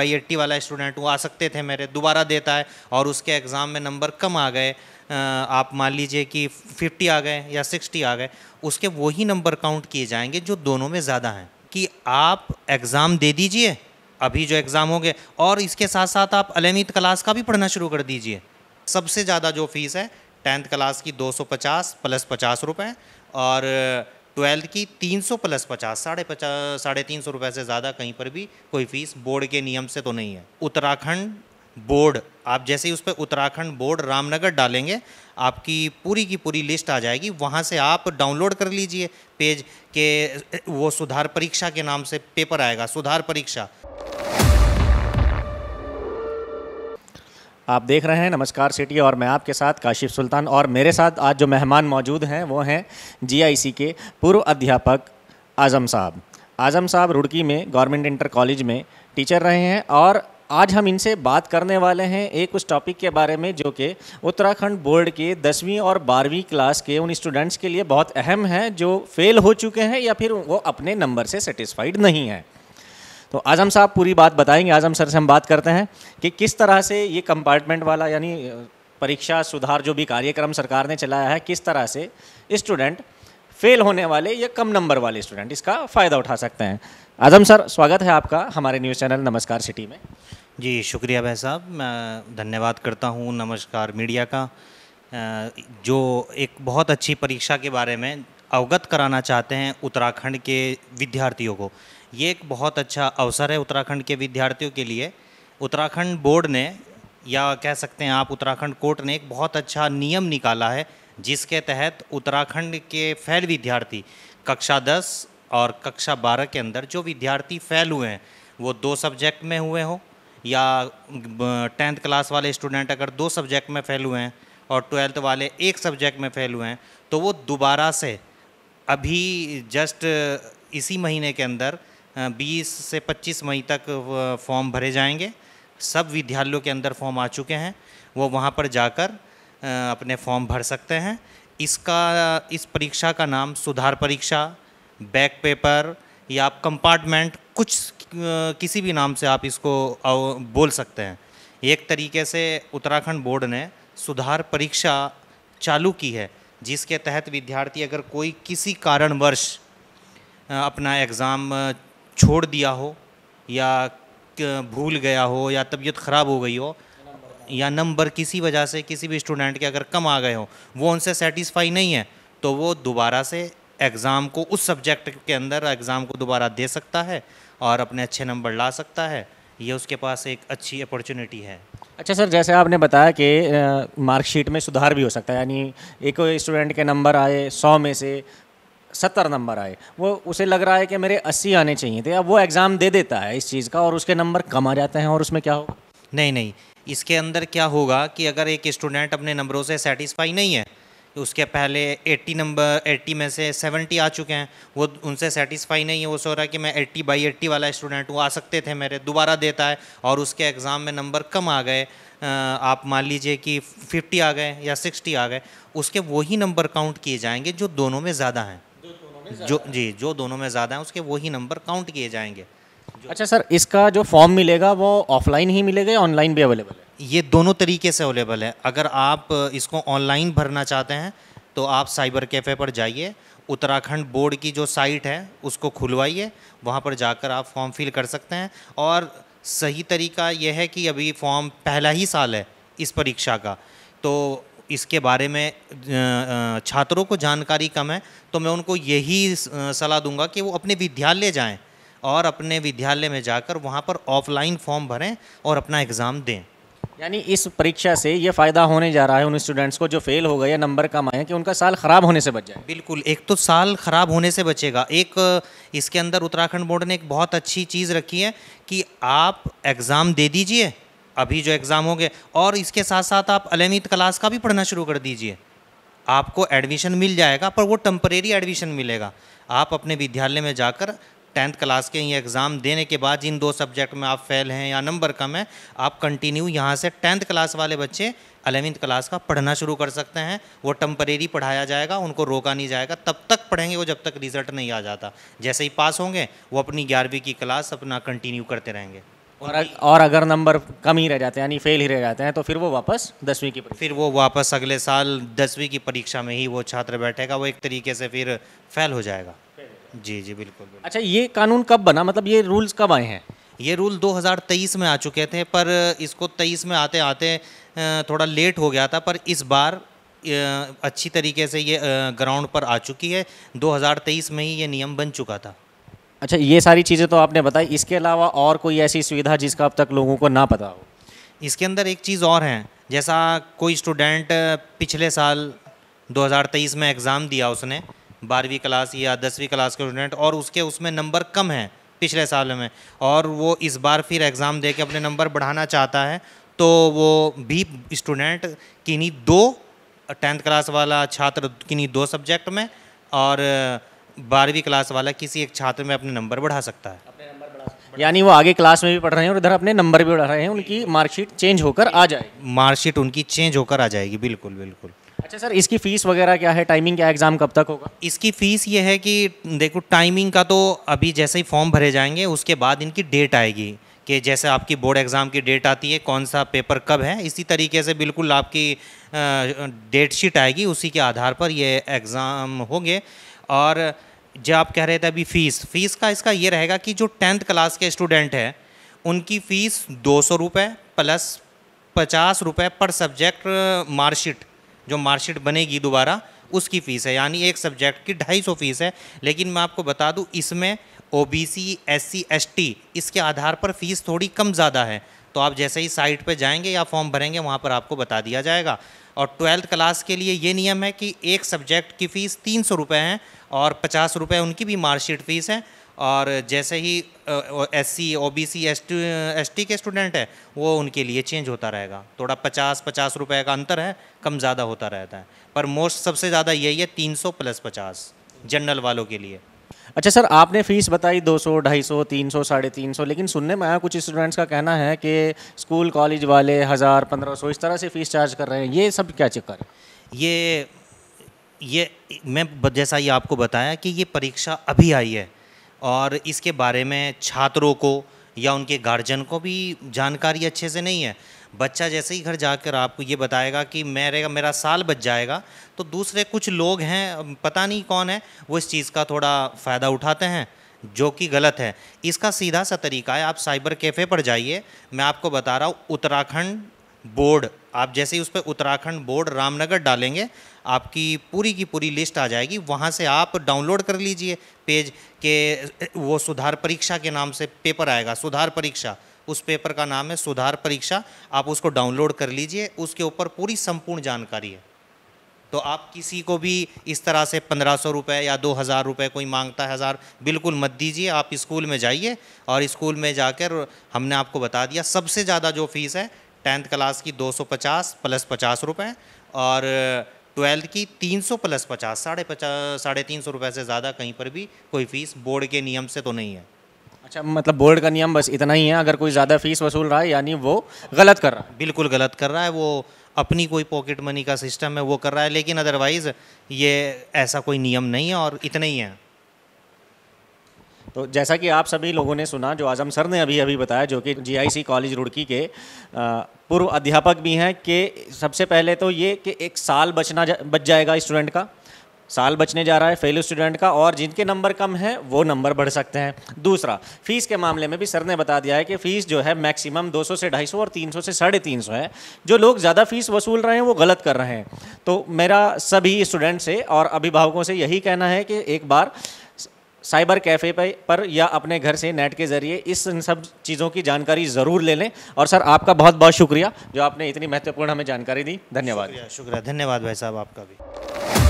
आई eighty वाला student वो आ सकते थे मेरे दोबारा देता है और उसके एग्ज़ाम में नंबर कम आ गए आप मान लीजिए कि 50 आ गए या 60 आ गए उसके वही नंबर काउंट किए जाएंगे जो दोनों में ज़्यादा हैं कि आप एग्ज़ाम दे दीजिए अभी जो एग्ज़ाम हो गए और इसके साथ साथ आप अलमित क्लास e का भी पढ़ना शुरू कर दीजिए सबसे ज़्यादा जो फीस है टेंथ क्लास की 250 प्लस पचास रुपये और ट्वेल्थ की तीन सौ प्लस पचास साढ़े पचास साढ़े तीन सौ रुपये से ज़्यादा कहीं पर भी कोई फीस बोर्ड के नियम से तो नहीं है उत्तराखंड बोर्ड आप जैसे ही उस पर उत्तराखंड बोर्ड रामनगर डालेंगे आपकी पूरी की पूरी लिस्ट आ जाएगी वहाँ से आप डाउनलोड कर लीजिए पेज के वो सुधार परीक्षा के नाम से पेपर आएगा सुधार परीक्षा आप देख रहे हैं नमस्कार सिटी और मैं आपके साथ काशिफ सुल्तान और मेरे साथ आज जो मेहमान मौजूद हैं वो हैं जीआईसी के पूर्व अध्यापक आज़म साहब आज़म साहब रुड़की में गवर्नमेंट इंटर कॉलेज में टीचर रहे हैं और आज हम इनसे बात करने वाले हैं एक उस टॉपिक के बारे में जो कि उत्तराखंड बोर्ड के दसवीं और बारहवीं क्लास के उन स्टूडेंट्स के लिए बहुत अहम है जो फेल हो चुके हैं या फिर वो अपने नंबर से सेटिस्फाइड नहीं हैं तो आज़म साहब पूरी बात बताएंगे आज़म सर से हम बात करते हैं कि किस तरह से ये कंपार्टमेंट वाला यानी परीक्षा सुधार जो भी कार्यक्रम सरकार ने चलाया है किस तरह से स्टूडेंट फेल होने वाले या कम नंबर वाले स्टूडेंट इसका फ़ायदा उठा सकते हैं आज़म सर स्वागत है आपका हमारे न्यूज़ चैनल नमस्कार सिटी में जी शुक्रिया भाई साहब मैं धन्यवाद करता हूँ नमस्कार मीडिया का जो एक बहुत अच्छी परीक्षा के बारे में अवगत कराना चाहते हैं उत्तराखंड के विद्यार्थियों को ये एक बहुत अच्छा अवसर है उत्तराखंड के विद्यार्थियों के लिए उत्तराखंड बोर्ड ने या कह सकते हैं आप उत्तराखंड कोर्ट ने एक बहुत अच्छा नियम निकाला है जिसके तहत उत्तराखंड के फैल विद्यार्थी कक्षा दस और कक्षा बारह के अंदर जो विद्यार्थी फैल हुए हैं वो दो सब्जेक्ट में हुए हों या टेंथ क्लास वाले स्टूडेंट अगर दो सब्जेक्ट में फेल हुए हैं और ट्वेल्थ वाले एक सब्जेक्ट में फेल हुए हैं तो वो दोबारा से अभी जस्ट इसी महीने के अंदर 20 से 25 मई तक फॉर्म भरे जाएंगे सब विद्यालयों के अंदर फॉर्म आ चुके हैं वो वहाँ पर जाकर अपने फॉर्म भर सकते हैं इसका इस परीक्षा का नाम सुधार परीक्षा बैक पेपर या आप कंपार्टमेंट कुछ किसी भी नाम से आप इसको बोल सकते हैं एक तरीके से उत्तराखंड बोर्ड ने सुधार परीक्षा चालू की है जिसके तहत विद्यार्थी अगर कोई किसी कारणवश अपना एग्ज़ाम छोड़ दिया हो या भूल गया हो या तबीयत ख़राब हो गई हो या नंबर किसी वजह से किसी भी स्टूडेंट के अगर कम आ गए हो वो उनसे सेटिस्फाई नहीं है तो वो दोबारा से एग्ज़ाम को उस सब्जेक्ट के अंदर एग्ज़ाम को दोबारा दे सकता है और अपने अच्छे नंबर ला सकता है ये उसके पास एक अच्छी अपॉर्चुनिटी है अच्छा सर जैसे आपने बताया कि मार्कशीट में सुधार भी हो सकता है यानी एक स्टूडेंट के नंबर आए सौ में से सत्तर नंबर आए वो उसे लग रहा है कि मेरे अस्सी आने चाहिए थे अब वो एग्ज़ाम दे देता है इस चीज़ का और उसके नंबर कम आ जाते हैं और उसमें क्या होगा नहीं नहीं इसके अंदर क्या होगा कि अगर एक स्टूडेंट अपने नंबरों से सेटिस्फाई नहीं है उसके पहले 80 नंबर 80 में से 70 आ चुके हैं वो उनसे सेटिस्फाई नहीं है वो सो रहा है कि मैं 80 बाई 80 वाला स्टूडेंट हूँ आ सकते थे मेरे दोबारा देता है और उसके एग्ज़ाम में नंबर कम आ गए आप मान लीजिए कि 50 आ गए या 60 आ गए उसके वही नंबर काउंट किए जाएंगे जो दोनों में ज़्यादा हैं जो जी जो दोनों में ज़्यादा हैं उसके वही नंबर काउंट किए जाएंगे अच्छा सर इसका जो फॉर्म मिलेगा वो ऑफलाइन ही मिलेगा या ऑनलाइन भी अवेलेबल है ये दोनों तरीके से अवेलेबल है अगर आप इसको ऑनलाइन भरना चाहते हैं तो आप साइबर कैफ़े पर जाइए उत्तराखंड बोर्ड की जो साइट है उसको खुलवाइए वहाँ पर जाकर आप फॉर्म फिल कर सकते हैं और सही तरीका यह है कि अभी फॉर्म पहला ही साल है इस परीक्षा का तो इसके बारे में छात्रों को जानकारी कम है तो मैं उनको यही सलाह दूंगा कि वो अपने विद्यालय जाएं और अपने विद्यालय में जाकर वहाँ पर ऑफलाइन फॉर्म भरें और अपना एग्ज़ाम दें यानी इस परीक्षा से ये फ़ायदा होने जा रहा है उन स्टूडेंट्स को जो फेल हो गए या नंबर कम आए कि उनका साल ख़राब होने से बच जाए बिल्कुल एक तो साल ख़राब होने से बचेगा एक इसके अंदर उत्तराखंड बोर्ड ने एक बहुत अच्छी चीज़ रखी है कि आप एग्ज़ाम दे दीजिए अभी जो एग्ज़ाम होंगे और इसके साथ साथ आप अलमित क्लास का भी पढ़ना शुरू कर दीजिए आपको एडमिशन मिल जाएगा पर वो टम्परेरी एडमिशन मिलेगा आप अपने विद्यालय में जाकर टेंथ क्लास के ये एग्ज़ाम देने के बाद जिन दो सब्जेक्ट में आप फेल हैं या नंबर कम है आप कंटिन्यू यहाँ से टेंथ क्लास वाले बच्चे अलेवेंथ क्लास का पढ़ना शुरू कर सकते हैं वो टम्परेरी पढ़ाया जाएगा उनको रोका नहीं जाएगा तब तक पढ़ेंगे वो जब तक रिज़ल्ट नहीं आ जाता जैसे ही पास होंगे वो अपनी ग्यारहवीं की क्लास अपना कंटिन्यू करते रहेंगे और और अगर नंबर कम ही रह जाते हैं यानी फेल ही रह जाते हैं तो फिर वो वापस दसवीं की फिर वो वापस अगले साल दसवीं की परीक्षा में ही वो छात्र बैठेगा वो एक तरीके से फिर फेल हो जाएगा जी जी बिल्कुल, बिल्कुल अच्छा ये कानून कब बना मतलब ये रूल्स कब आए हैं ये रूल 2023 में आ चुके थे पर इसको 23 में आते आते थोड़ा लेट हो गया था पर इस बार अच्छी तरीके से ये ग्राउंड पर आ चुकी है 2023 में ही ये नियम बन चुका था अच्छा ये सारी चीज़ें तो आपने बताई इसके अलावा और कोई ऐसी सुविधा जिसका अब तक लोगों को ना पता हो इसके अंदर एक चीज़ और है जैसा कोई स्टूडेंट पिछले साल 2023 में एग्ज़ाम दिया उसने बारहवीं क्लास या दसवीं क्लास के स्टूडेंट और उसके उसमें नंबर कम हैं पिछले साल में और वो इस बार फिर एग्ज़ाम दे के अपने नंबर बढ़ाना चाहता है तो वो भी स्टूडेंट किन्हीं दो टेंथ क्लास वाला छात्र किन्हीं दो सब्जेक्ट में और बारहवीं क्लास वाला किसी एक छात्र में अपने नंबर बढ़ा सकता है यानी वो आगे क्लास में भी पढ़ रहे हैं और इधर अपने नंबर भी बढ़ा रहे हैं उनकी मार्कशीट चेंज होकर आ जाएगी मार्कशीट उनकी चेंज होकर आ जाएगी बिल्कुल बिल्कुल अच्छा सर इसकी फ़ीस वगैरह क्या है टाइमिंग क्या एग्ज़ाम कब तक होगा इसकी फ़ीस ये है कि देखो टाइमिंग का तो अभी जैसे ही फॉर्म भरे जाएंगे उसके बाद इनकी डेट आएगी कि जैसे आपकी बोर्ड एग्ज़ाम की डेट आती है कौन सा पेपर कब है इसी तरीके से बिल्कुल आपकी डेट शीट आएगी उसी के आधार पर ये एग्ज़ाम होंगे और जो आप कह रहे थे अभी फ़ीस फ़ीस का इसका ये रहेगा कि जो टेंथ क्लास के स्टूडेंट हैं उनकी फ़ीस दो सौ रुपये प्लस पचास रुपये पर सब्जेक्ट मार्कशीट जो मार्कशीट बनेगी दोबारा उसकी फ़ीस है यानी एक सब्जेक्ट की ढाई सौ फीस है लेकिन मैं आपको बता दूं इसमें O B C S C S T इसके आधार पर फ़ीस थोड़ी कम ज़्यादा है तो आप जैसे ही साइट पे जाएंगे या फॉर्म भरेंगे वहाँ पर आपको बता दिया जाएगा और ट्वेल्थ क्लास के लिए ये नियम है कि एक सब्जेक्ट की फ़ीस तीन सौ रुपये हैं और पचास रुपये उनकी भी मार्कशीट फ़ीस है और जैसे ही S C O B C S T के स्टूडेंट है वो उनके लिए चेंज होता रहेगा थोड़ा पचास पचास रुपये का अंतर है कम ज़्यादा होता रहता है पर मोस्ट सबसे ज़्यादा यही है तीन सौ प्लस पचास जनरल वालों के लिए अच्छा सर आपने फीस बताई 200, 250, 300, साढ़े तीन सौ लेकिन सुनने में आया कुछ स्टूडेंट्स का कहना है कि स्कूल कॉलेज वाले हज़ार पंद्रह सौ इस तरह से फ़ीस चार्ज कर रहे हैं ये सब क्या चक्कर है ये ये मैं जैसा ये आपको बताया कि ये परीक्षा अभी आई है और इसके बारे में छात्रों को या उनके गार्जियन को भी जानकारी अच्छे से नहीं है बच्चा जैसे ही घर जाकर आपको ये बताएगा कि मेरे मेरा साल बच जाएगा तो दूसरे कुछ लोग हैं पता नहीं कौन है वो इस चीज़ का थोड़ा फ़ायदा उठाते हैं जो कि गलत है इसका सीधा सा तरीका है आप साइबर कैफ़े पर जाइए मैं आपको बता रहा हूँ उत्तराखंड बोर्ड आप जैसे ही उस पर उत्तराखंड बोर्ड रामनगर डालेंगे आपकी पूरी की पूरी लिस्ट आ जाएगी वहाँ से आप डाउनलोड कर लीजिए पेज के वो सुधार परीक्षा के नाम से पेपर आएगा सुधार परीक्षा उस पेपर का नाम है सुधार परीक्षा आप उसको डाउनलोड कर लीजिए उसके ऊपर पूरी संपूर्ण जानकारी है तो आप किसी को भी इस तरह से पंद्रह सौ रुपये या दो हज़ार रुपये कोई मांगता है हज़ार बिल्कुल मत दीजिए आप स्कूल में जाइए और स्कूल में जाकर हमने आपको बता दिया सबसे ज़्यादा जो फीस है टेंथ क्लास की 250 प्लस पचास रुपये और ट्वेल्थ की 300 प्लस पचास साढ़े पचास साढ़े तीन सौ रुपये से ज़्यादा कहीं पर भी कोई फ़ीस बोर्ड के नियम से तो नहीं है अच्छा मतलब बोर्ड का नियम बस इतना ही है अगर कोई ज़्यादा फीस वसूल रहा है यानी वो गलत कर रहा है बिल्कुल गलत कर रहा है वो अपनी कोई पॉकेट मनी का सिस्टम है वो कर रहा है लेकिन अदरवाइज़ ये ऐसा कोई नियम नहीं है और इतना ही है तो जैसा कि आप सभी लोगों ने सुना जो आजम सर ने अभी अभी बताया जो कि जीआईसी कॉलेज रुड़की के पूर्व अध्यापक भी हैं कि सबसे पहले तो ये कि एक साल बचना जा, बच जाएगा स्टूडेंट का साल बचने जा रहा है फेल स्टूडेंट का और जिनके नंबर कम हैं वो नंबर बढ़ सकते हैं दूसरा फीस के मामले में भी सर ने बता दिया है कि फ़ीस जो है मैक्सिमम 200 से 250 और 300 से साढ़े तीन है जो लोग ज़्यादा फीस वसूल रहे हैं वो गलत कर रहे हैं तो मेरा सभी स्टूडेंट से और अभिभावकों से यही कहना है कि एक बार साइबर कैफ़े पर या अपने घर से नेट के ज़रिए इस सब चीज़ों की जानकारी ज़रूर ले लें और सर आपका बहुत बहुत शुक्रिया जो आपने इतनी महत्वपूर्ण हमें जानकारी दी धन्यवाद शुक्रिया धन्यवाद भाई साहब आपका भी